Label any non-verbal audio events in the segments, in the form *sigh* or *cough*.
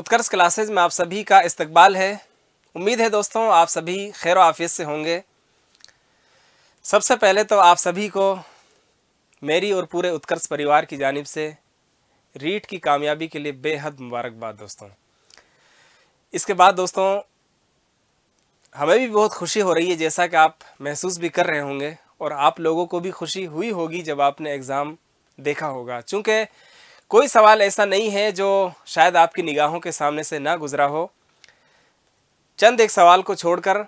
उत्कर्ष classes में आप सभी का इस्तकबाल है उम्मीद है दोस्तों आप सभी खैर आफियत से होंगे सबसे पहले तो आप सभी को मेरी और पूरे उत्कर्ष परिवार की जानब से रीट की कामयाबी के लिए बेहद मुबारकबाद दोस्तों इसके बाद दोस्तों हमें भी बहुत खुशी हो रही है जैसा कि आप महसूस भी कर रहे होंगे और आप लोगों को भी खुशी हुई होगी जब आपने एग्ज़ाम देखा होगा चूँकि कोई सवाल ऐसा नहीं है जो शायद आपकी निगाहों के सामने से ना गुजरा हो चंद एक सवाल को छोड़कर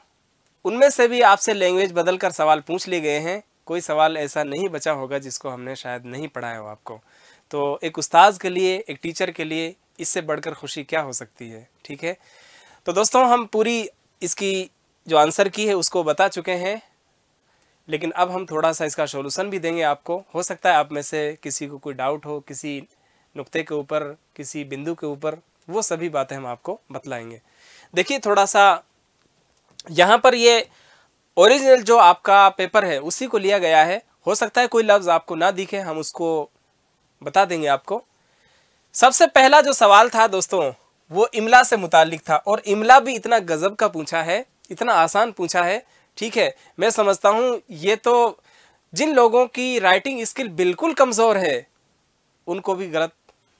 उनमें से भी आपसे लैंग्वेज बदल कर सवाल पूछ लिए गए हैं कोई सवाल ऐसा नहीं बचा होगा जिसको हमने शायद नहीं पढ़ाया हो आपको तो एक उस्ताद के लिए एक टीचर के लिए इससे बढ़कर खुशी क्या हो सकती है ठीक है तो दोस्तों हम पूरी इसकी जो आंसर की है उसको बता चुके हैं लेकिन अब हम थोड़ा सा इसका सोल्यूसन भी देंगे आपको हो सकता है आप में से किसी को कोई डाउट हो किसी नुक्ते के ऊपर किसी बिंदु के ऊपर वो सभी बातें हम आपको बतलाएंगे देखिए थोड़ा सा यहाँ पर ये ओरिजिनल जो आपका पेपर है उसी को लिया गया है हो सकता है कोई लफ्ज़ आपको ना दिखे हम उसको बता देंगे आपको सबसे पहला जो सवाल था दोस्तों वो इमला से मुतालिक था और इमला भी इतना गज़ब का पूछा है इतना आसान पूछा है ठीक है मैं समझता हूँ ये तो जिन लोगों की राइटिंग स्किल बिल्कुल कमज़ोर है उनको भी गलत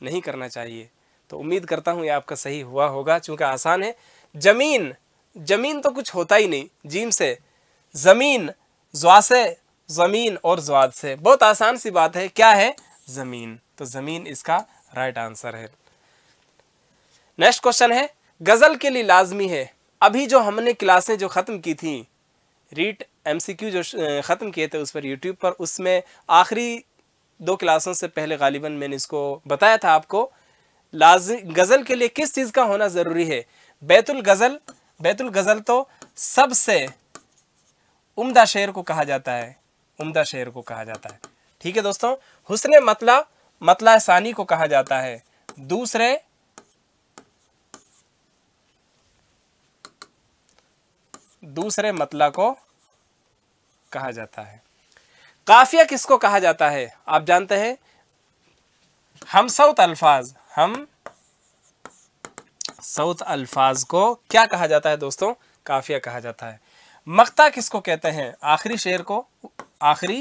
नहीं करना चाहिए तो उम्मीद करता हूँ ये आपका सही हुआ होगा चूँकि आसान है ज़मीन ज़मीन तो कुछ होता ही नहीं जीम से ज़मीन जुआ से ज़मीन और जुआद से बहुत आसान सी बात है क्या है ज़मीन तो ज़मीन इसका राइट आंसर है नेक्स्ट क्वेश्चन है गज़ल के लिए लाजमी है अभी जो हमने क्लासें जो ख़त्म की थी रीट एमसीक्यू जो ख़त्म किए थे उस पर यूट्यूब पर उसमें आखिरी दो क्लासों से पहले गालिबा मैंने इसको बताया था आपको लाज गज़ल के लिए किस चीज़ का होना ज़रूरी है बैतुल गज़ल बैतुल गज़ल तो सबसे उम्दा शेर को कहा जाता है उम्दा शेर को कहा जाता है ठीक है दोस्तों हुसन मतला मतला सानी को कहा जाता है दूसरे दूसरे मतला को कहा जाता है काफिया किसको कहा जाता है आप जानते हैं हम सऊत अल्फाज हम सऊत अल्फाज को क्या कहा जाता है दोस्तों काफिया कहा जाता है मक्ता किसको कहते हैं आखिरी शेर को आखिरी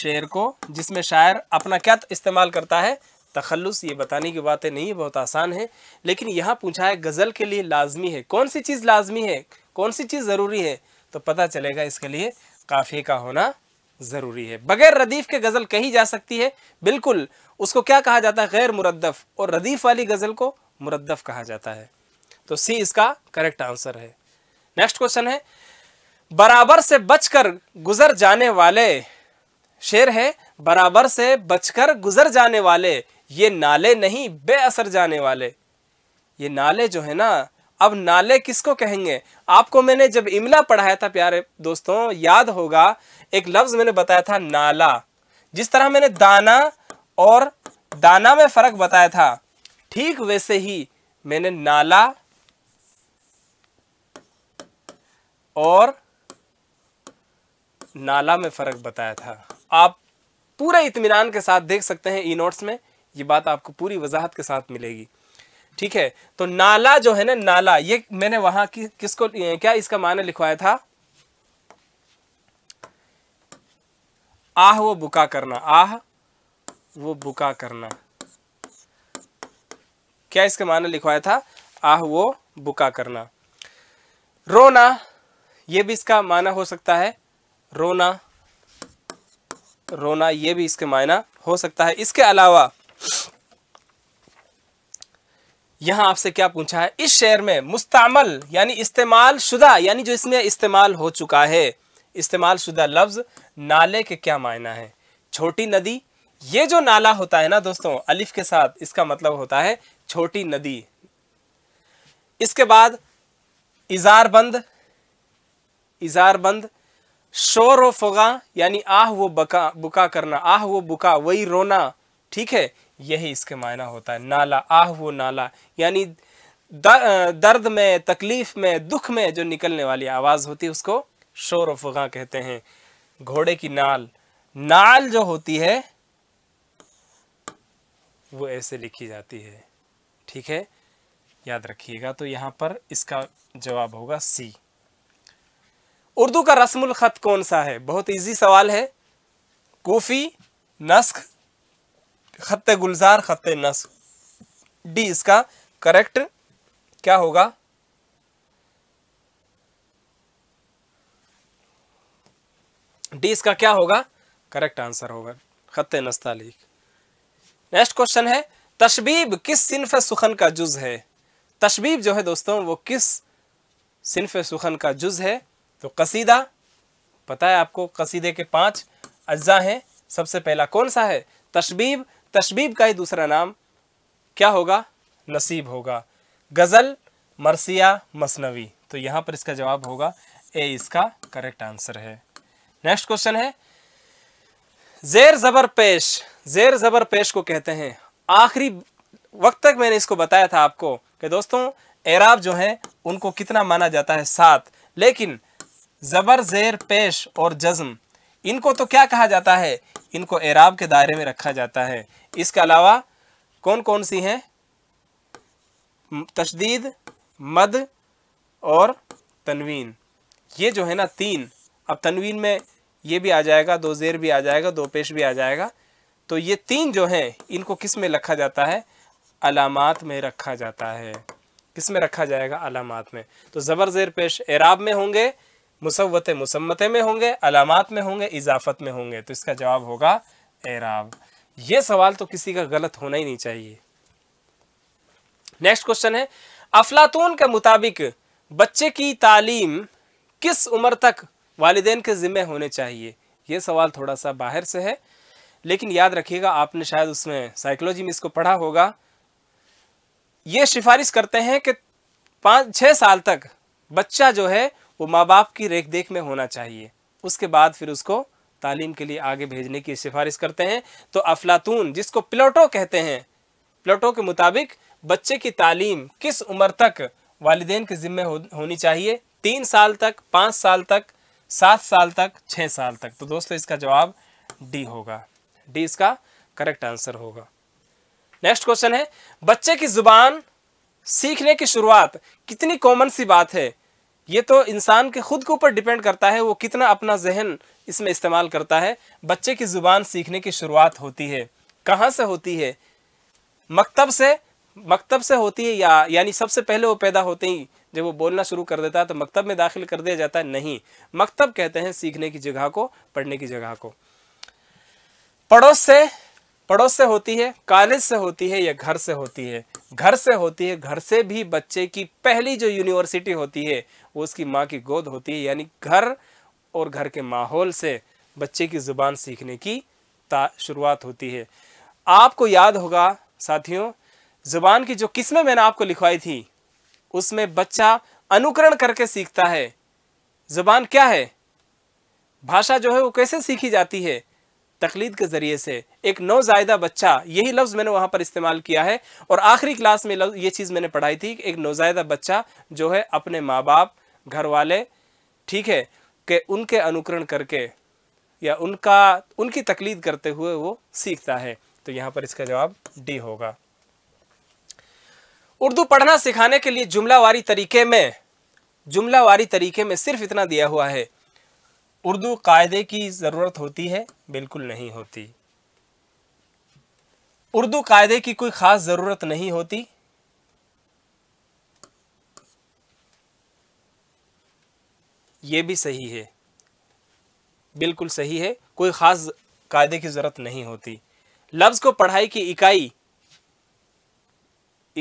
शेर को जिसमें शायर अपना क्या इस्तेमाल करता है तखलस ये बताने की बातें नहीं है बहुत आसान है लेकिन यहाँ पूछा है गज़ल के लिए लाजमी है कौन सी चीज़ लाजमी है कौन सी चीज़ ज़रूरी है तो पता चलेगा इसके लिए काफ़ी का होना ज़रूरी है बगैर रदीफ़ के गज़ल कही जा सकती है बिल्कुल उसको क्या कहा जाता है गैर मुरदफ़ और रदीफ़ वाली गज़ल को मुरदफ़ कहा जाता है तो सी इसका करेक्ट आंसर है नेक्स्ट क्वेश्चन है बराबर से बचकर गुजर जाने वाले शेर है बराबर से बचकर गुजर जाने वाले ये नाले नहीं बेअसर जाने वाले ये नाले जो है ना अब नाले किसको कहेंगे आपको मैंने जब इमला पढ़ाया था प्यारे दोस्तों याद होगा एक लफ्ज़ मैंने बताया था नाला जिस तरह मैंने दाना और दाना में फ़र्क बताया था ठीक वैसे ही मैंने नाला और नाला में फ़र्क बताया था आप पूरे इतमान के साथ देख सकते हैं ई नोट्स में ये बात आपको पूरी वजाहत के साथ मिलेगी ठीक है तो नाला जो है ना नाला ये मैंने वहां की किसको क्या इसका माने लिखवाया था आह वो बुका करना आह वो बुका करना क्या इसका माना लिखवाया था आह वो बुका करना रोना ये भी इसका माना हो सकता है रोना रोना ये भी इसके मायना हो सकता है इसके अलावा यहां आपसे क्या पूछा है इस शहर में मुस्तमल यानी इस्तेमाल शुदा यानी जो इसमें इस्तेमाल हो चुका है इस्तेमाल शुदा लफ्ज़ नाले के क्या मायना है छोटी नदी ये जो नाला होता है ना दोस्तों अलिफ के साथ इसका मतलब होता है छोटी नदी इसके बाद इजारबंद बंद शोर व फगा यानी आह वो बका बुका करना आह वो बुका वही रोना ठीक है यही इसके मायना होता है नाला आह वो नाला यानी दर्द में तकलीफ़ में दुख में जो निकलने वाली आवाज़ होती है उसको शोर फा कहते हैं घोड़े की नाल नाल जो होती है वो ऐसे लिखी जाती है ठीक है याद रखिएगा तो यहां पर इसका जवाब होगा सी उर्दू का रस्मुल ख़त कौन सा है बहुत इजी सवाल है कोफी नस्क ख़त गुलजार ख़त नस्क डी इसका करेक्ट क्या होगा डी इसका क्या होगा करेक्ट आंसर होगा ख़त नस्तालीक नेक्स्ट क्वेश्चन है तशबीब किस सिनफ सुखन का जुज है तशबीब जो है दोस्तों वो किस सिनफ सुखन का जुज है तो कसीदा पता है आपको कसीदे के पांच अज्जा हैं सबसे पहला कौन सा है तशबीब तशबीब का ही दूसरा नाम क्या होगा नसीब होगा गज़ल मरसिया मसनवी तो यहाँ पर इसका जवाब होगा ए इसका करेक्ट आंसर है नेक्स्ट क्वेश्चन है जेर जबर पेश जेर जबर पेश को कहते हैं आखिरी वक्त तक मैंने इसको बताया था आपको कि दोस्तों एराब जो है उनको कितना माना जाता है सात लेकिन ज़बर जेर पेश और जज्म इनको तो क्या कहा जाता है इनको एराब के दायरे में रखा जाता है इसके अलावा कौन कौन सी हैं तशदीद मद और तनवीन ये जो है ना तीन अब तनवीन में ये भी आ जाएगा दो जेर भी आ जाएगा दो पेश भी आ जाएगा तो ये तीन जो हैं इनको किस में रखा जाता है अलामत में रखा जाता है किस में रखा जाएगा अलामत में तो ज़बर ज़ेर पेश एराब में होंगे मुसवत मुसम्मत में होंगे अलामत में होंगे इजाफत में होंगे तो इसका जवाब होगा एराब ये सवाल तो किसी का गलत होना ही नहीं चाहिए नेक्स्ट क्वेश्चन है अफलातून के मुताबिक बच्चे की तालीम किस उम्र तक वालदेन के ज़िम्मे होने चाहिए ये सवाल थोड़ा सा बाहर से है लेकिन याद रखिएगा आपने शायद उसमें साइकोलॉजी में इसको पढ़ा होगा ये सिफारिश करते हैं कि पाँच छः साल तक बच्चा जो है वो माँ बाप की रेख देख में होना चाहिए उसके बाद फिर उसको तालीम के लिए आगे भेजने की सिफारिश करते हैं तो अफलातून जिसको प्लोटो कहते हैं प्लोटो के मुताबिक बच्चे की तालीम किस उम्र तक वालदेन के ज़िम्मे हो, होनी चाहिए तीन साल तक पाँच साल तक सात साल तक छः साल तक तो दोस्तों इसका जवाब डी होगा डी इसका करेक्ट आंसर होगा नेक्स्ट क्वेश्चन है बच्चे की जुबान सीखने की शुरुआत कितनी कॉमन सी बात है ये तो इंसान के खुद के ऊपर डिपेंड करता है वो कितना अपना जहन इसमें इस्तेमाल करता है बच्चे की ज़ुबान सीखने की शुरुआत होती है कहाँ से होती है मकतब से मकतब से होती है या यानी सबसे पहले वो पैदा होते ही जब वो बोलना शुरू कर देता है तो मकतब में दाखिल कर दिया जाता है नहीं मकतब कहते हैं सीखने की जगह को पढ़ने की जगह को पड़ोस से पड़ोस से होती है कॉलेज से होती है या घर से होती है घर से होती है घर से भी बच्चे की पहली जो यूनिवर्सिटी होती है वो उसकी माँ की गोद होती है यानी घर और घर के माहौल से बच्चे की ज़ुबान सीखने की शुरुआत होती है आपको याद होगा साथियों ज़ुबान की जो किस्में मैंने आपको लिखवाई थी उसमें बच्चा अनुकरण करके सीखता है ज़बान क्या है भाषा जो है वो कैसे सीखी जाती है तकलीद के ज़रिए से एक नौजायदा बच्चा यही लफ्ज़ मैंने वहाँ पर इस्तेमाल किया है और आखिरी क्लास में ये चीज़ मैंने पढ़ाई थी कि एक नौजायदा बच्चा जो है अपने माँ बाप घर वाले ठीक है कि उनके अनुकरण करके या उनका उनकी तकलीद करते हुए वो सीखता है तो यहाँ पर इसका जवाब डी होगा उर्दू पढ़ना सिखाने के लिए जुमलावारी तरीके में जुमलावारी तरीके में सिर्फ इतना दिया हुआ है उर्दू कायदे की ज़रूरत होती है बिल्कुल नहीं होती उर्दू कायदे की कोई ख़ास ज़रूरत नहीं होती ये भी सही है बिल्कुल सही है कोई ख़ास कायदे की ज़रूरत नहीं होती लफ्ज़ को पढ़ाई की इकाई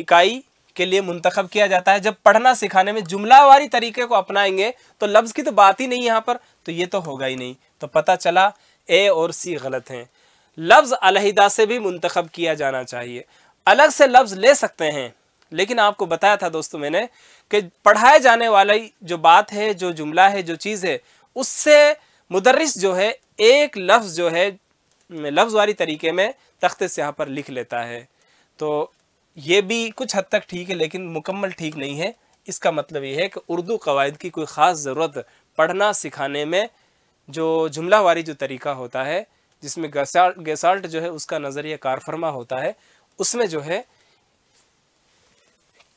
इकाई के लिए मुंतखब किया जाता है जब पढ़ना सिखाने में जुमलावारी तरीके को अपनाएंगे तो लफ्ज़ की तो बात ही नहीं यहाँ पर तो ये तो होगा ही नहीं तो पता चला ए और सी गलत हैं लफ्ज़ अलहदा से भी मुंतखब किया जाना चाहिए अलग से लफ्ज़ ले सकते हैं लेकिन आपको बताया था दोस्तों मैंने कि पढ़ाए जाने वाली जो बात है जो जुमला है जो चीज़ है उससे मुदरस जो है एक लफ्ज़ जो है लफ्ज़ वाली तरीके में तख्ते से यहाँ पर लिख लेता है तो ये भी कुछ हद तक ठीक है लेकिन मुकम्मल ठीक नहीं है इसका मतलब ये है कि उर्दू कवायद की कोई ख़ास ज़रूरत पढ़ना सिखाने में जो जुमलावारी जो तरीका होता है जिसमें गैसाल्ट जो है उसका नज़रिया कारफरमा होता है उसमें जो है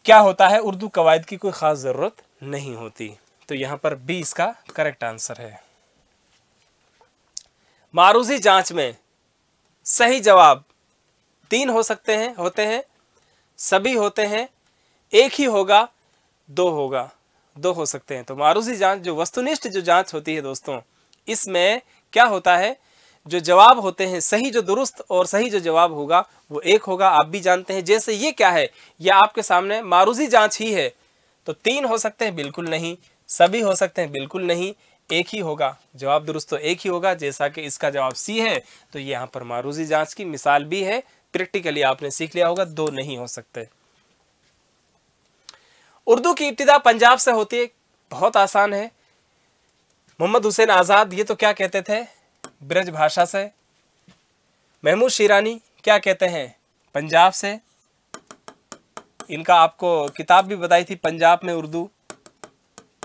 क्या होता है उर्दू कवायद की कोई ख़ास ज़रूरत नहीं होती तो यहाँ पर बी इसका करेक्ट आंसर है मारूजी जांच में सही जवाब तीन हो सकते हैं होते हैं सभी होते हैं एक ही होगा दो होगा दो हो सकते हैं तो मारूसी जांच जो वस्तुनिष्ठ जो जांच होती है दोस्तों इसमें क्या होता है जो जवाब होते हैं सही जो दुरुस्त और सही जो जवाब होगा वो एक होगा आप भी जानते हैं जैसे ये क्या है ये आपके सामने मारूसी जांच ही है तो तीन हो सकते हैं बिल्कुल नहीं सभी हो सकते हैं बिल्कुल नहीं एक ही होगा जवाब दुरुस्त तो एक ही होगा जैसा कि इसका जवाब सी है तो यहाँ पर मारूजी जांच की मिसाल भी है प्रैक्टिकली आपने सीख लिया होगा दो नहीं हो सकते उर्दू की इब्तदा पंजाब से होती है बहुत आसान है मोहम्मद हुसैन आज़ाद ये तो क्या कहते थे ब्रज भाषा से महमूद शिरानी क्या कहते हैं पंजाब से इनका आपको किताब भी बताई थी पंजाब में उर्दू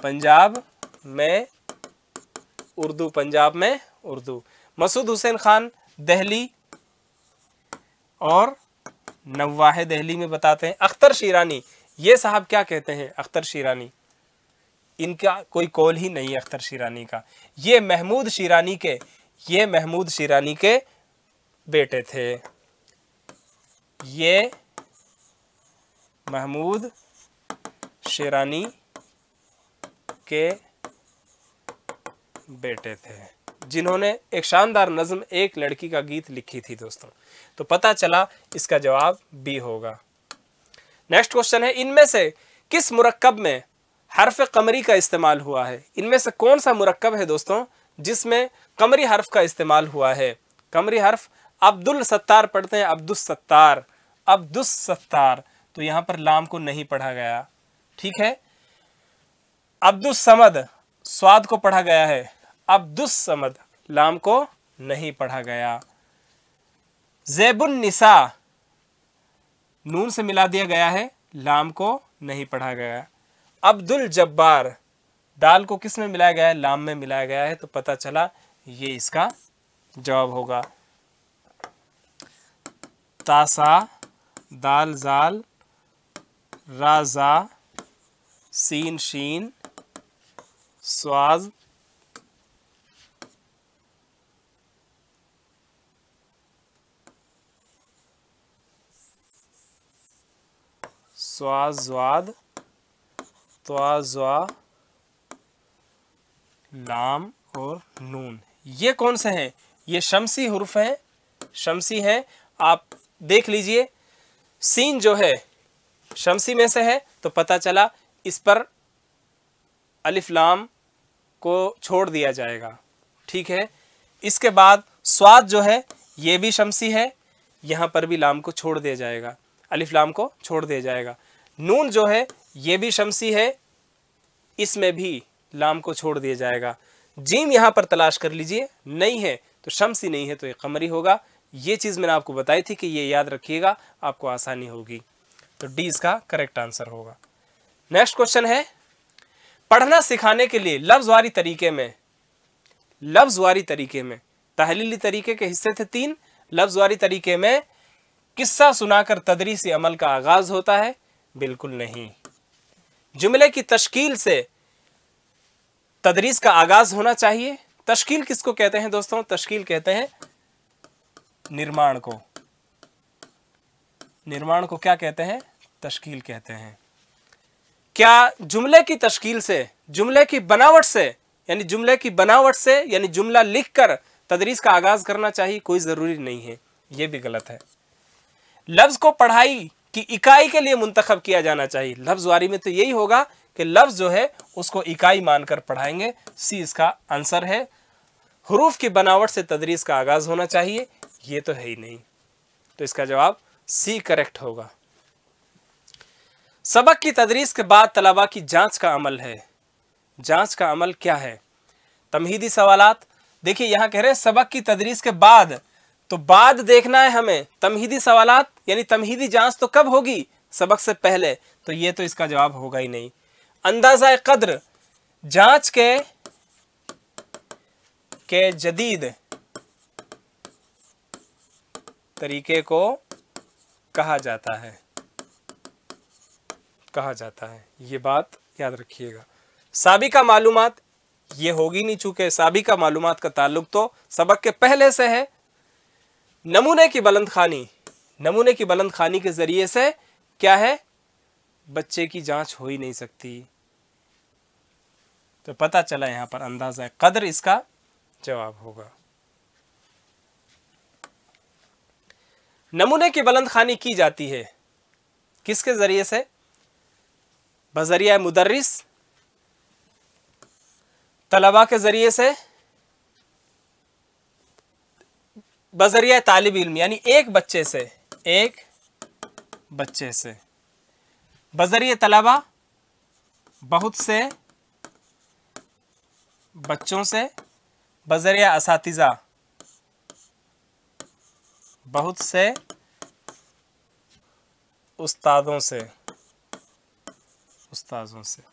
पंजाब में उर्दू पंजाब में उर्दू मसूद हुसैन खान दहली और नवाह दहली में बताते हैं अख्तर शीरानी ये साहब क्या कहते हैं अख्तर शीरानी इनका कोई कौल ही नहीं अख्तर शीरानी का ये महमूद शीरानी के ये महमूद शीरानी के बेटे थे ये महमूद शेरानी के बेटे थे जिन्होंने एक शानदार नज्म एक लड़की का गीत लिखी थी दोस्तों तो पता चला इसका जवाब बी होगा नेक्स्ट क्वेश्चन है इनमें से किस मुरक्कब में हर्फ कमरी का इस्तेमाल हुआ है इनमें से कौन सा मुरक्कब है दोस्तों जिसमें कमरी हर्फ का इस्तेमाल हुआ है कमरी हर्फ अब्दुल सत्तार पढ़ते हैं अब्दुल सत्तार अब्दुल सत्तार तो यहाँ पर लाम को नहीं पढ़ा गया ठीक है अब्दुल समद स्वाद को पढ़ा गया है अब्दुस्समद लाम को नहीं पढ़ा गया जैबुलनिसा नून से मिला दिया गया है लाम को नहीं पढ़ा गया अब्दुल जब्बार दाल को किस में मिलाया गया है लाम में मिलाया गया है तो पता चला ये इसका जवाब होगा तासा दाल जाल राजा सीन शीन स्वाज स्वाद त्वाज्वा लाम और नून ये कौन से हैं ये शमसी हुरफ हैं शमसी हैं आप देख लीजिए सीन जो है शमसी में से है तो पता चला इस पर अलिफ लाम को छोड़ दिया जाएगा ठीक है इसके बाद स्वाद जो है ये भी शमसी है यहाँ पर भी लाम को छोड़ दिया जाएगा अलिफ लाम को छोड़ दिया जाएगा नून जो है ये भी शमसी है इसमें भी लाम को छोड़ दिया जाएगा जीम यहां पर तलाश कर लीजिए नहीं है तो शमसी नहीं है तो ये कमरी होगा ये चीज़ मैंने आपको बताई थी कि ये याद रखिएगा आपको आसानी होगी तो डी इसका करेक्ट आंसर होगा नेक्स्ट क्वेश्चन है पढ़ना सिखाने के लिए लफ्जवारी तरीके में लफ्जवारी तरीके में तहलीली तरीके के हिस्से थे तीन लफ्जवारी तरीके में किस्सा सुनाकर तदरीसी अमल का आगाज होता है बिल्कुल नहीं जुमले की तश्कील से तदरीस का आगाज होना चाहिए तश्कील किसको कहते हैं दोस्तों तश्कील कहते हैं निर्माण को निर्माण को क्या कहते हैं तश्कील कहते हैं क्या जुमले की तश्कील से जुमले की बनावट से यानी जुमले की बनावट से यानी जुमला लिखकर तदरीस का आगाज करना चाहिए कोई ज़रूरी नहीं है यह भी गलत है लफ्ज़ को पढ़ाई कि इकाई के लिए मुंतखब किया जाना चाहिए लफ्ज वारी में तो यही होगा कि लफ्ज़ जो है उसको इकाई मानकर पढ़ाएंगे सी इसका आंसर है हरूफ की बनावट से तदरीस का आगाज़ होना चाहिए ये तो है ही नहीं तो इसका जवाब सी करेक्ट होगा सबक की तदरीस के बाद तलबा की जांच का अमल है जांच का अमल क्या है तमहीदी सवाल देखिए यहां कह रहे हैं सबक की तदरीस के बाद तो बाद देखना है हमें तमहीदी सवाल यानी तमहीदी जांच तो कब होगी सबक से पहले तो ये तो इसका जवाब होगा ही नहीं अंदाजा कदर जांच के के जदीद तरीके को कहा जाता है कहा जाता है ये बात याद रखिएगा सबिका मालूम ये होगी नहीं चूँकि सबिका मालूम का ताल्लुक तो सबक के पहले से है नमूने की बुलंद खानी नमूने की बुलंद खानी के ज़रिए से क्या है बच्चे की जांच हो ही नहीं सकती तो पता चला यहां पर अंदाज़ा कदर इसका जवाब होगा नमूने की बुलंद खानी की जाती है किसके ज़रिए से बजरिया मुदर्रिस तलबा के ज़रिए से बजरिया तालब इलम यानी एक बच्चे से एक बच्चे से बजरिया तलबा बहुत से बच्चों से बजरिया इस बहुत से उस्तादों से उस्तादों से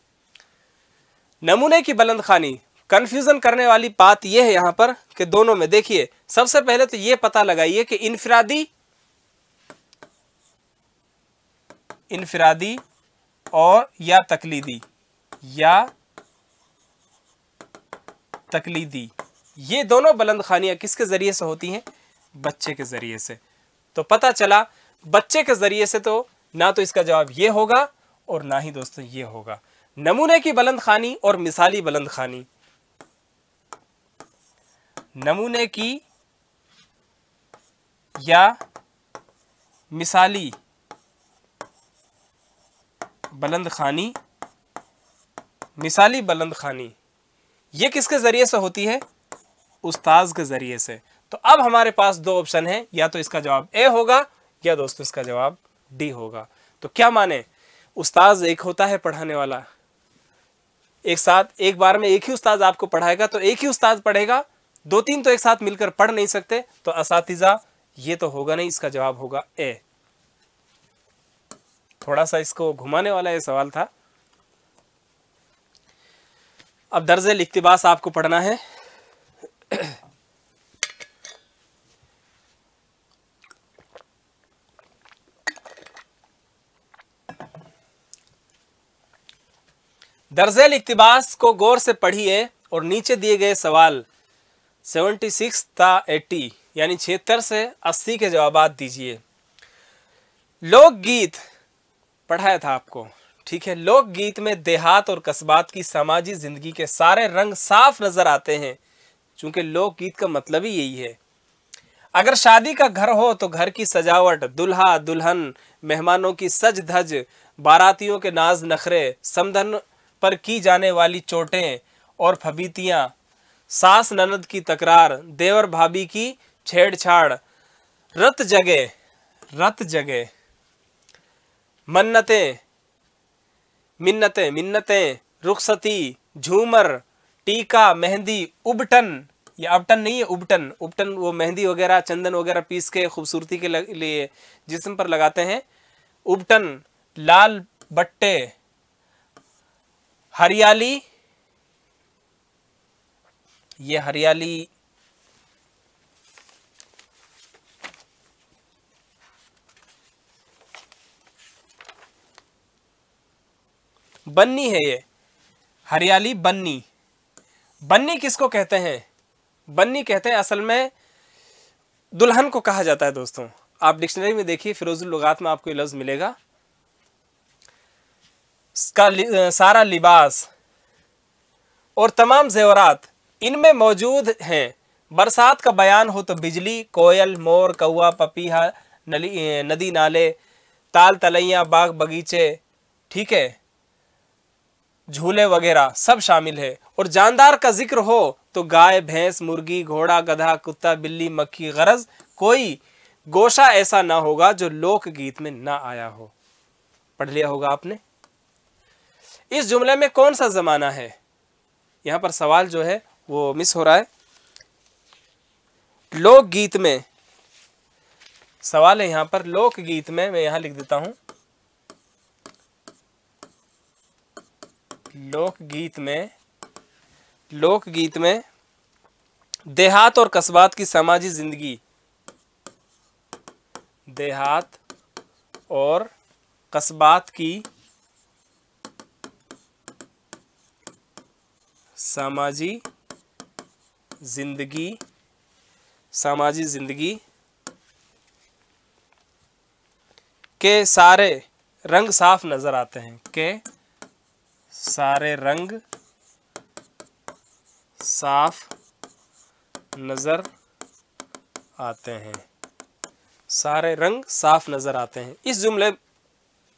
नमूने की बुलंद खानी कन्फ्यूज़न करने वाली बात यह है यहां पर कि दोनों में देखिए सबसे पहले तो ये पता लगाइए कि इनफरादी इनफरादी और या तकलीदी या तकलीदी ये दोनों बुलंद खानियां किसके ज़रिए से होती हैं बच्चे के ज़रिए से तो पता चला बच्चे के ज़रिए से तो ना तो इसका जवाब ये होगा और ना ही दोस्तों ये होगा नमूने की बुलंद खानी और मिसाली बुलंद खानी नमूने की या मिसाली बुलंद खानी मिसाली बुलंद खानी ये किसके ज़रिए से होती है उस्ताज के ज़रिए से तो अब हमारे पास दो ऑप्शन हैं या तो इसका जवाब ए होगा या दोस्तों इसका जवाब डी होगा तो क्या माने उस्ताज एक होता है पढ़ाने वाला एक साथ एक बार में एक ही उस्ताद आपको पढ़ाएगा तो एक ही उस्ताद पढ़ेगा दो तीन तो एक साथ मिलकर पढ़ नहीं सकते तो असातिजा ये तो होगा नहीं इसका जवाब होगा ए थोड़ा सा इसको घुमाने वाला ये सवाल था अब दर्ज इकतबास आपको पढ़ना है दर्ज इकतबास को गौर से पढ़िए और नीचे दिए गए सवाल सेवेंटी सिक्स था एट्टी यानी छिहत्तर से अस्सी के जवाब दीजिए लोकगीत पढ़ाया था आपको ठीक है लोकगीत में देहात और कस्बात की सामाजिक ज़िंदगी के सारे रंग साफ नज़र आते हैं चूँकि लोकगीत का मतलब ही यही है अगर शादी का घर हो तो घर की सजावट दुल्हा दुल्हन मेहमानों की सज धज बारातियों के नाज नखरे समधन पर की जाने वाली चोटें और फबीतियाँ सास ननद की तकरार देवर भाभी की छेड़छाड़ रत जगे रत जगे मन्नते मिन्नते मिन्नते रुखसती झूमर टीका मेहंदी उबटन या अबटन नहीं है उबटन उबटन वो मेहंदी वगैरह चंदन वगैरह पीस के खूबसूरती के लिए जिसम पर लगाते हैं उबटन लाल बट्टे हरियाली ये हरियाली बन्नी है ये हरियाली बन्नी बन्नी किसको कहते हैं बन्नी कहते हैं असल में दुल्हन को कहा जाता है दोस्तों आप डिक्शनरी में देखिए फिरोजुल लुगात में आपको ये लफ्ज़ मिलेगा इसका लि, सारा लिबास और तमाम जेवरात इनमें मौजूद हैं बरसात का बयान हो तो बिजली कोयल मोर कौआ पपीहा नली नदी नाले ताल तलैया बाग बगीचे ठीक है झूले वगैरह सब शामिल है और जानदार का जिक्र हो तो गाय भैंस मुर्गी घोड़ा गधा कुत्ता बिल्ली मक्खी गरज कोई गोशा ऐसा ना होगा जो लोकगीत में ना आया हो पढ़ लिया होगा आपने इस जुमले में कौन सा ज़माना है यहां पर सवाल जो है वो मिस हो रहा है लोकगीत में सवाल है यहां पर लोकगीत में मैं यहां लिख देता लोक लोकगीत में लोकगीत में देहात और कस्बात की सामाजिक जिंदगी देहात और कस्बात की सामाजिक जिंदगी सामाजिक जिंदगी के सारे रंग साफ नज़र आते हैं के सारे रंग साफ नज़र आते हैं सारे रंग साफ नज़र आते हैं इस जुमले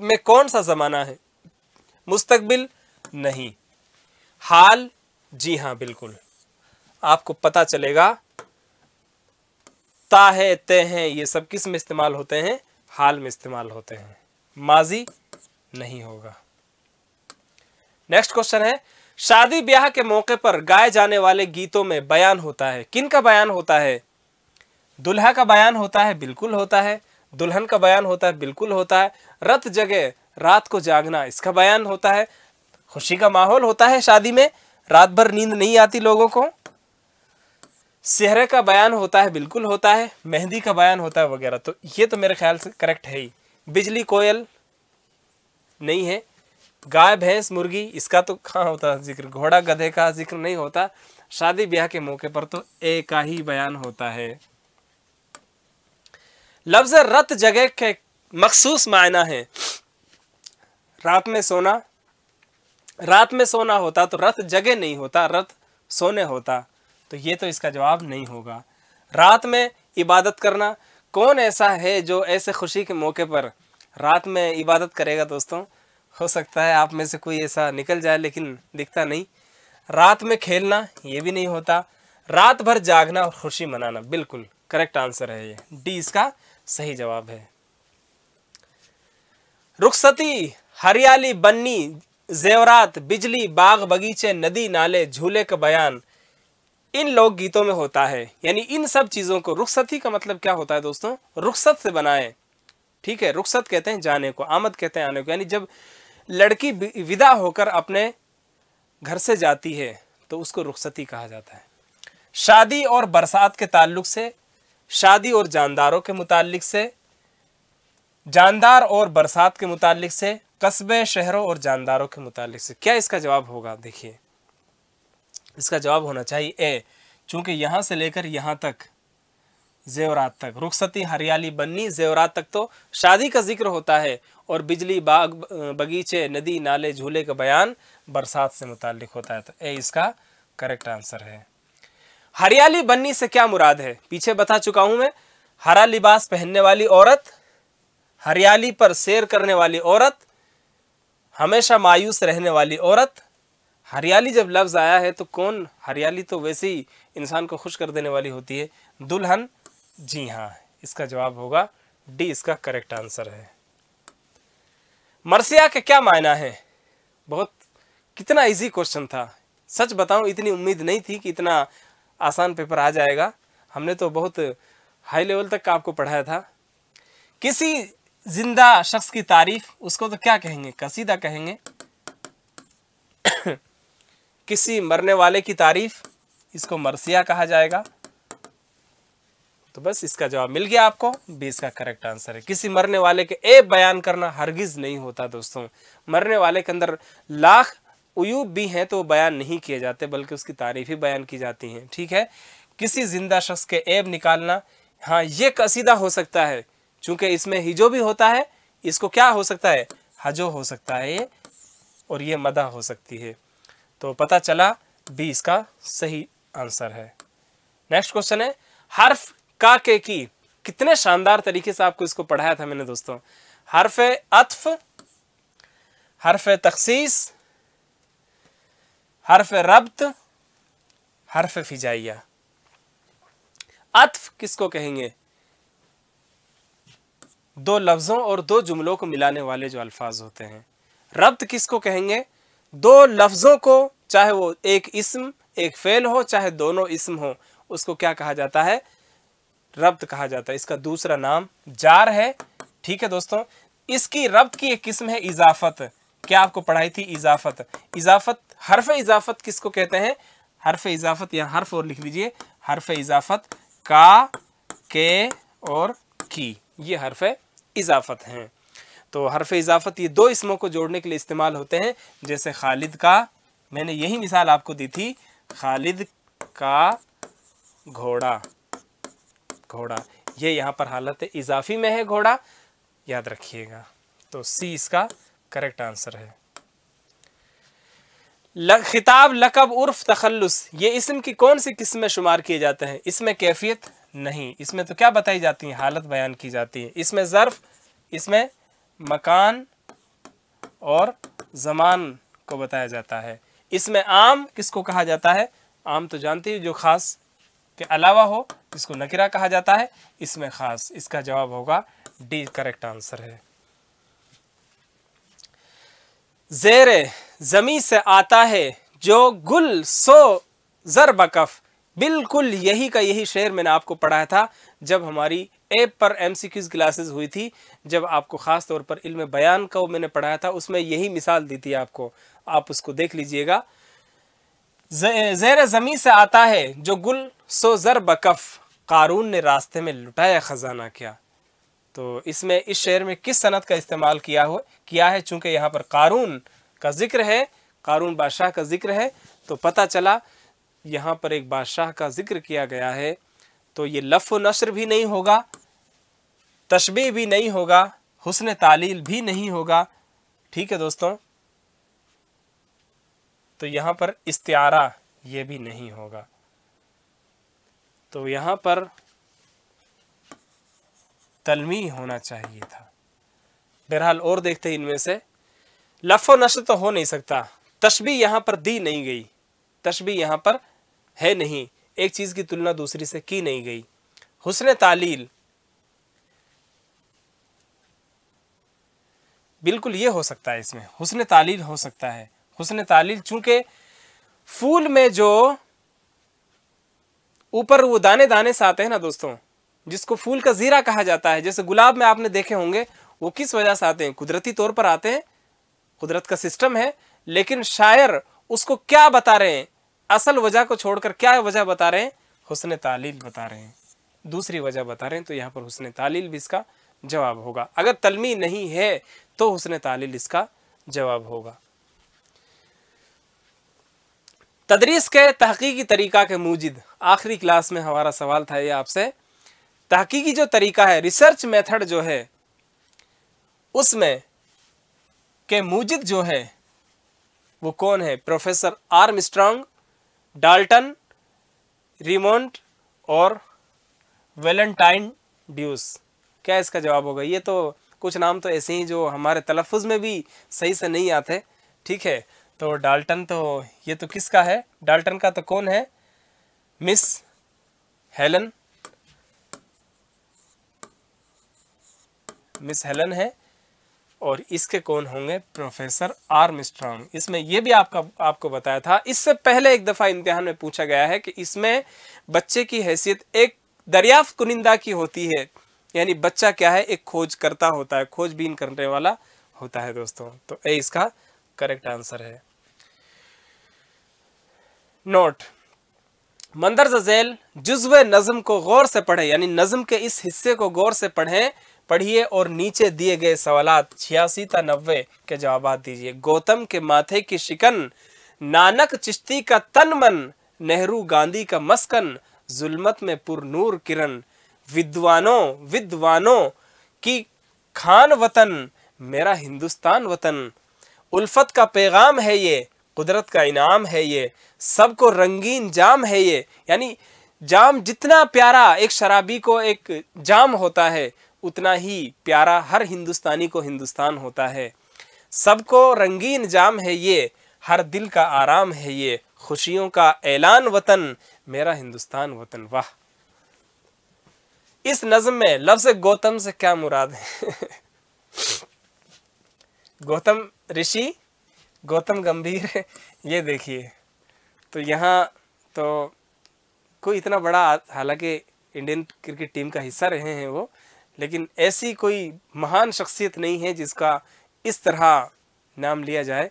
में कौन सा ज़माना है मुस्तकबिल नहीं हाल जी हाँ बिल्कुल आपको पता चलेगा ता है ते हैं ये सब किस में इस्तेमाल होते हैं हाल में इस्तेमाल होते हैं माजी नहीं होगा नेक्स्ट क्वेश्चन है शादी ब्याह के मौके पर गाए जाने वाले गीतों में बयान होता है किन का बयान होता है दुल्हा का बयान होता है बिल्कुल होता है दुल्हन का बयान होता है बिल्कुल होता है रत जगह रात को जागना इसका बयान होता है खुशी का माहौल होता है शादी में रात भर नींद नहीं आती लोगों को सेहरे का बयान होता है बिल्कुल होता है मेहंदी का बयान होता है वगैरह तो ये तो मेरे ख्याल से करेक्ट है ही बिजली कोयल नहीं है गाय भैंस मुर्गी इसका तो कहाँ होता है जिक्र घोड़ा गधे का जिक्र नहीं होता शादी ब्याह के मौके पर तो ए का ही बयान होता है लफ्ज रत जगह के मखसूस मायना है रात में सोना रात में सोना होता तो रथ जगह नहीं होता रथ सोने होता तो ये तो इसका जवाब नहीं होगा रात में इबादत करना कौन ऐसा है जो ऐसे खुशी के मौके पर रात में इबादत करेगा दोस्तों हो सकता है आप में से कोई ऐसा निकल जाए लेकिन दिखता नहीं रात में खेलना ये भी नहीं होता रात भर जागना और खुशी मनाना बिल्कुल करेक्ट आंसर है ये डी इसका सही जवाब है रुखसती हरियाली बन्नी जेवरात बिजली बाग बगीचे नदी नाले झूले का बयान इन लोक गीतों में होता है यानी इन सब चीज़ों को रुखसती का मतलब क्या होता है दोस्तों रुखसत से बनाएं ठीक है रुखसत कहते हैं जाने को आमद कहते हैं आने को यानी जब लड़की विदा होकर अपने घर से जाती है तो उसको रुखसती कहा जाता है शादी और बरसात के ताल्लुक से शादी और जानदारों के मुतालिक से जानदार और बरसात के मुतालिक से कस्बे शहरों और जानदारों के मुतालिक से क्या इसका जवाब होगा देखिए इसका जवाब होना चाहिए ए चूँकि यहाँ से लेकर यहाँ तक जेवरात तक रुखसती हरियाली बन्नी जेवरात तक तो शादी का जिक्र होता है और बिजली बाग बगीचे नदी नाले झूले का बयान बरसात से मुतालिक होता है तो ए इसका करेक्ट आंसर है हरियाली बननी से क्या मुराद है पीछे बता चुका हूं मैं हरा लिबास पहनने वाली औरत हरियाली पर सैर करने वाली औरत हमेशा मायूस रहने वाली औरत हरियाली जब लफ्ज़ आया है तो कौन हरियाली तो वैसे ही इंसान को खुश कर देने वाली होती है दुल्हन जी हाँ इसका जवाब होगा डी इसका करेक्ट आंसर है मरसिया के क्या मायना है बहुत कितना इजी क्वेश्चन था सच बताऊं इतनी उम्मीद नहीं थी कि इतना आसान पेपर आ जाएगा हमने तो बहुत हाई लेवल तक का आपको पढ़ाया था किसी जिंदा शख्स की तारीफ उसको तो क्या कहेंगे कसीदा कहेंगे किसी मरने वाले की तारीफ इसको मरसिया कहा जाएगा तो बस इसका जवाब मिल गया आपको बीस का करेक्ट आंसर है किसी मरने वाले के ए बयान करना हरगिज नहीं होता दोस्तों मरने वाले के अंदर लाख उयूब भी हैं तो बयान नहीं किए जाते बल्कि उसकी तारीफ ही बयान की जाती है ठीक है किसी जिंदा शख्स के ऐब निकालना हाँ ये कसीदा हो सकता है चूंकि इसमें हिजो भी होता है इसको क्या हो सकता है हजो हो सकता है ये और ये मदा हो सकती है तो पता चला बी इसका सही आंसर है नेक्स्ट क्वेश्चन है हर्फ का के की कितने शानदार तरीके से आपको इसको पढ़ाया था मैंने दोस्तों हर्फ अतफ हर्फ तखसीस हर्फ रब्त हर्फ फिजाइया अतफ किसको कहेंगे दो लफ्ज़ों और दो जुमलों को मिलाने वाले जो अल्फाज होते हैं रब्त किसको कहेंगे दो लफ्ज़ों को चाहे वो एक इसम एक फेल हो चाहे दोनों इसम हो उसको क्या कहा जाता है रब्त कहा जाता है इसका दूसरा नाम जार है ठीक है दोस्तों इसकी रब्त की एक किस्म है इजाफत क्या आपको पढ़ाई थी इजाफत इजाफत हरफ इजाफत किसको कहते हैं हरफ इजाफत या हर्फ और लिख लीजिए हरफ इजाफत का के और की ये हरफ इजाफत हैं तो हरफ इजाफत ये दो इसमों को जोड़ने के लिए इस्तेमाल होते हैं जैसे खालिद का मैंने यही मिसाल आपको दी थी खालिद का घोड़ा घोड़ा ये यहाँ पर हालत इजाफी में है घोड़ा याद रखिएगा तो सी इसका करेक्ट आंसर है खिताब लकब उर्फ तखल्लुस ये इसम की कौन सी किस्म में शुमार किए जाते हैं इसमें कैफियत नहीं इसमें तो क्या बताई जाती है हालत बयान की जाती है इसमें ज़र्फ इसमें मकान और जमान को बताया जाता है इसमें आम किसको कहा जाता है आम तो जानते हैं जो खास के अलावा हो जिसको नकिरा कहा जाता है इसमें खास इसका जवाब होगा डी करेक्ट आंसर है जेर जमी से आता है जो गुल सो जर बकफ बिल्कुल यही का यही शेर मैंने आपको पढ़ाया था जब हमारी ऐप पर एम सी क्यूज़ क्लासेज हुई थी जब आपको ख़ास तौर पर इल्म बयान का मैंने पढ़ाया था उसमें यही मिसाल दी थी आपको आप उसको देख लीजिएगा जैर ज़मी से आता है जो गुल सो ज़र बकफ कारून ने रास्ते में लुटाया ख़जाना क्या तो इसमें इस शेर में किस सनत का इस्तेमाल किया हो किया है चूँकि यहाँ पर कारून का जिक्र है कारून बादशाह का जिक्र है तो पता चला यहाँ पर एक बादशाह का जिक्र किया गया है तो ये लफ़ नसर भी नहीं होगा तशबे भी नहीं होगा हुसन तालील भी नहीं होगा ठीक है दोस्तों तो यहां पर इस्तारा ये भी नहीं होगा तो यहां पर तलमी होना चाहिए था बहरहाल और देखते हैं इनमें से लफ नशर तो हो नहीं सकता तशबी यहां पर दी नहीं गई तशबी यहां पर है नहीं एक चीज़ की तुलना दूसरी से की नहीं गई हुसन तालील बिल्कुल ये हो सकता है इसमें हुसन तालील हो सकता है हुसन तालील चूंकि फूल में जो ऊपर वो दाने दाने से आते हैं ना दोस्तों जिसको फूल का ज़ीरा कहा जाता है जैसे गुलाब में आपने देखे होंगे वो किस वजह से आते हैं कुदरती तौर पर आते हैं कुदरत का सिस्टम है लेकिन शायर उसको क्या बता रहे हैं असल वजह को छोड़कर क्या वजह बता रहे हैं हुसन तालील बता रहे हैं दूसरी वजह बता रहे हैं तो यहाँ पर हुसन तालील भी इसका जवाब होगा अगर तलमी नहीं है तो हुसन तालील इसका जवाब होगा तदरीस के तहकीकी तरीका के मूजिद आखिरी क्लास में हमारा सवाल था ये आपसे तहकीकी जो तरीका है रिसर्च मेथड जो है उसमें के मूजिद जो है वो कौन है प्रोफेसर आर्म डाल्टन रिमोन्ट और वेलेंटाइन ड्यूस क्या इसका जवाब होगा ये तो कुछ नाम तो ऐसे ही जो हमारे तलफ़ में भी सही से नहीं आते ठीक है तो डाल्टन तो ये तो किसका है डाल्टन का तो कौन है मिस हेलन मिस हेलन है और इसके कौन होंगे प्रोफेसर आर्म स्ट्रांग इसमें यह भी आपका आपको बताया था इससे पहले एक दफ़ा इम्तिहान में पूछा गया है कि इसमें बच्चे की हैसियत एक दरियाफ्त कुनिंदा की होती है यानी बच्चा क्या है एक खोजकर्ता होता है खोजबीन करने वाला होता है दोस्तों तो ए इसका करेक्ट आंसर है नोट मंदरजा झेल जुज्व नज़म को गौर से पढ़े यानी नज़म के इस हिस्से को गौर से पढ़े पढ़िए और नीचे दिए गए सवाल छियासी ता नब्बे के जवाब दीजिए गौतम के माथे की शिकन नानक चिश्ती का तन मन नेहरू गांधी का मस्कन जुल्मत में नूर किरण विद्वानों विद्वानों की खान वतन मेरा हिंदुस्तान वतन उल्फत का पैगाम है ये कुदरत का इनाम है ये सबको रंगीन जाम है ये यानी जाम जितना प्यारा एक शराबी को एक जाम होता है उतना ही प्यारा हर हिंदुस्तानी को हिंदुस्तान होता है सबको रंगीन जाम है ये हर दिल का आराम है ये खुशियों का ऐलान वतन मेरा हिंदुस्तान वतन वाह इस नज़म में लफ्ज़ गौतम से क्या मुराद है *laughs* गौतम ऋषि गौतम गंभीर ये देखिए तो यहाँ तो कोई इतना बड़ा हालांकि इंडियन क्रिकेट टीम का हिस्सा रहे हैं वो लेकिन ऐसी कोई महान शख्सियत नहीं है जिसका इस तरह नाम लिया जाए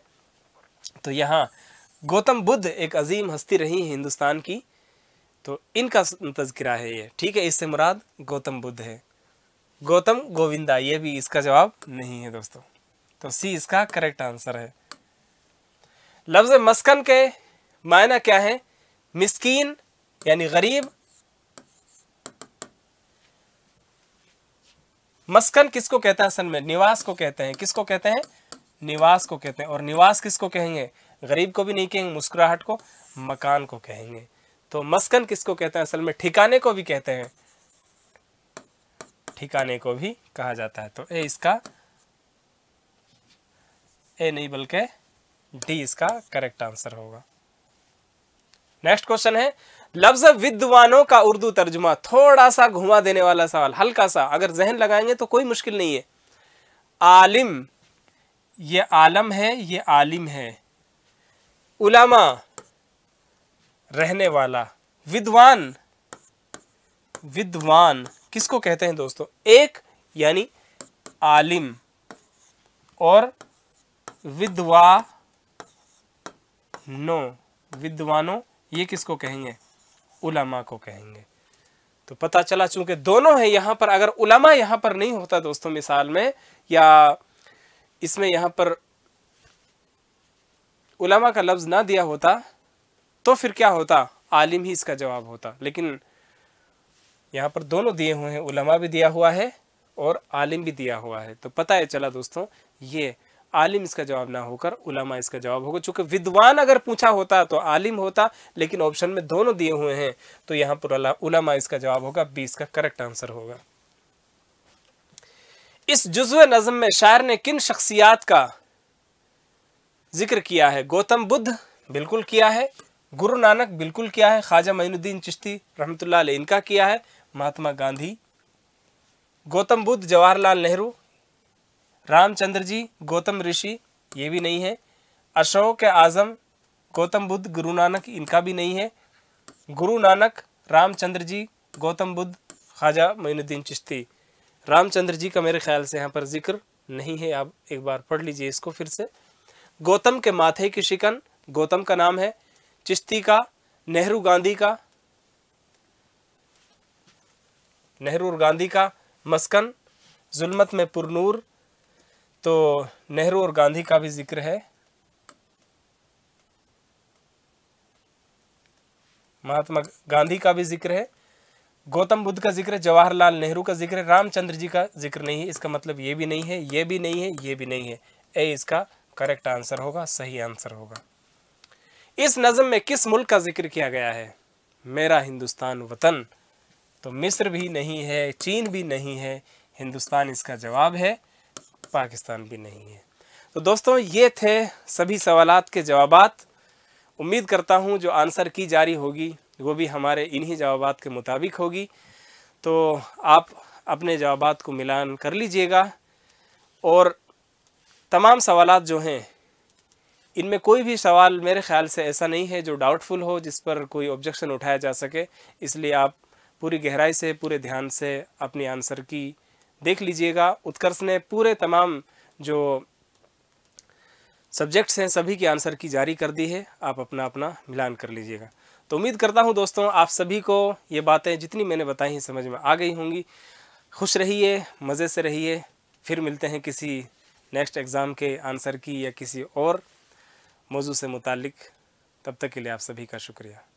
तो यहाँ गौतम बुद्ध एक अजीम हस्ती रही है हिंदुस्तान की तो इनका तस्करा है ये ठीक है इससे मुराद गौतम बुद्ध है गौतम गोविंदा ये भी इसका जवाब नहीं है दोस्तों तो सी इसका करेक्ट आंसर है लफ्ज़ मस्कन के मायना क्या है मिस्किन यानी गरीब मस्कन किसको कहते हैं असल में निवास को कहते हैं किसको कहते हैं निवास को कहते हैं और निवास किसको कहेंगे गरीब को भी नहीं कहेंगे मुस्कुराहट को मकान को कहेंगे तो मस्कन किसको कहते हैं असल में ठिकाने को भी कहते हैं ठिकाने को भी कहा जाता है तो ए इसका ए नहीं बल्कि डी इसका करेक्ट आंसर होगा नेक्स्ट क्वेश्चन है लफ्ज विद्वानों का उर्दू तर्जुमा थोड़ा सा घुमा देने वाला सवाल हल्का सा अगर जहन लगाएंगे तो कोई मुश्किल नहीं है आलिम ये आलम है ये आलिम है उलामा रहने वाला विद्वान विद्वान किसको कहते हैं दोस्तों एक यानी आलिम और नो विद्वानों ये किसको कहेंगे उलमा को कहेंगे तो पता चला चूंकि दोनों हैं यहाँ पर अगर उलमा यहाँ पर नहीं होता दोस्तों मिसाल में या इसमें यहाँ पर उलमा का लफ्ज़ ना दिया होता तो फिर क्या होता आलिम ही इसका जवाब होता लेकिन यहाँ पर दोनों दिए हुए हैं उलमा भी दिया हुआ है और आलिम भी दिया हुआ है तो पता है चला दोस्तों ये आलिम इसका जवाब ना होकर उलमा इसका जवाब होगा चूंकि विद्वान अगर पूछा होता तो आलिम होता लेकिन ऑप्शन में दोनों दिए हुए हैं तो यहाँ पर उलमा इसका जवाब होगा बीस का करेक्ट आंसर होगा इस जुज्व नज़म में शायर ने किन शख्सियात का जिक्र किया है गौतम बुद्ध बिल्कुल किया है गुरु नानक बिल्कुल किया है ख्वाजा मईनुद्दीन चिश्ती रहमतुल्लाह इनका किया है महात्मा गांधी गौतम बुद्ध जवाहरलाल नेहरू रामचंद्र जी गौतम ऋषि ये भी नहीं है अशोक आज़म गौतम बुद्ध गुरु नानक इनका भी नहीं है गुरु नानक रामचंद्र जी गौतम बुद्ध ख्वाजा मोनुद्दीन चिश्ती रामचंद्र जी का मेरे ख्याल से यहाँ पर जिक्र नहीं है आप एक बार पढ़ लीजिए इसको फिर से गौतम के माथे की शिकन गौतम का नाम है चिश्ती का नेहरू गांधी का नेहरू और गांधी का मस्कन जुल्मत में पुरनूर तो नेहरू और गांधी का भी जिक्र है महात्मा गांधी का भी जिक्र है गौतम बुद्ध का जिक्र है जवाहरलाल नेहरू का जिक्र है रामचंद्र जी का जिक्र नहीं है इसका मतलब ये भी नहीं है ये भी नहीं है ये भी नहीं है ए इसका करेक्ट आंसर होगा सही आंसर होगा इस नज़म में किस मुल्क का जिक्र किया गया है मेरा हिंदुस्तान वतन तो मिस्र भी नहीं है चीन भी नहीं है हिंदुस्तान इसका जवाब है पाकिस्तान भी नहीं है तो दोस्तों ये थे सभी सवाल के जवाब उम्मीद करता हूँ जो आंसर की जारी होगी वो भी हमारे इन्हीं जवाब के मुताबिक होगी तो आप अपने जवाब को मिलान कर लीजिएगा और तमाम सवाल जो हैं इनमें कोई भी सवाल मेरे ख्याल से ऐसा नहीं है जो डाउटफुल हो जिस पर कोई ऑब्जेक्शन उठाया जा सके इसलिए आप पूरी गहराई से पूरे ध्यान से अपनी आंसर की देख लीजिएगा उत्कर्ष ने पूरे तमाम जो सब्जेक्ट्स हैं सभी के आंसर की जारी कर दी है आप अपना अपना मिलान कर लीजिएगा तो उम्मीद करता हूं दोस्तों आप सभी को ये बातें जितनी मैंने बताई हैं समझ में आ गई होंगी खुश रहिए मज़े से रहिए फिर मिलते हैं किसी नेक्स्ट एग्ज़ाम के आंसर की या किसी और मौजू से मुतल तब तक के लिए आप सभी का शुक्रिया